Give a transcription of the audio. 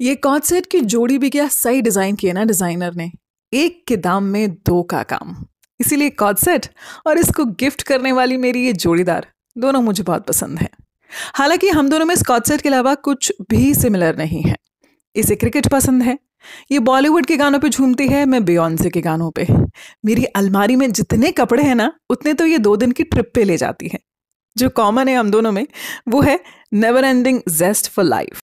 ये कॉन्सर्ट की जोड़ी भी क्या सही डिज़ाइन है ना डिज़ाइनर ने एक के दाम में दो का काम इसीलिए कॉन्सर्ट और इसको गिफ्ट करने वाली मेरी ये जोड़ीदार दोनों मुझे बहुत पसंद है हालांकि हम दोनों में इस कॉन्सर्ट के अलावा कुछ भी सिमिलर नहीं है इसे क्रिकेट पसंद है ये बॉलीवुड के गानों पे झूमती है मैं बियॉन्से के गानों पे मेरी अलमारी में जितने कपड़े हैं ना उतने तो ये दो दिन की ट्रिप पे ले जाती है जो कॉमन है हम दोनों में वो है never ending zest for life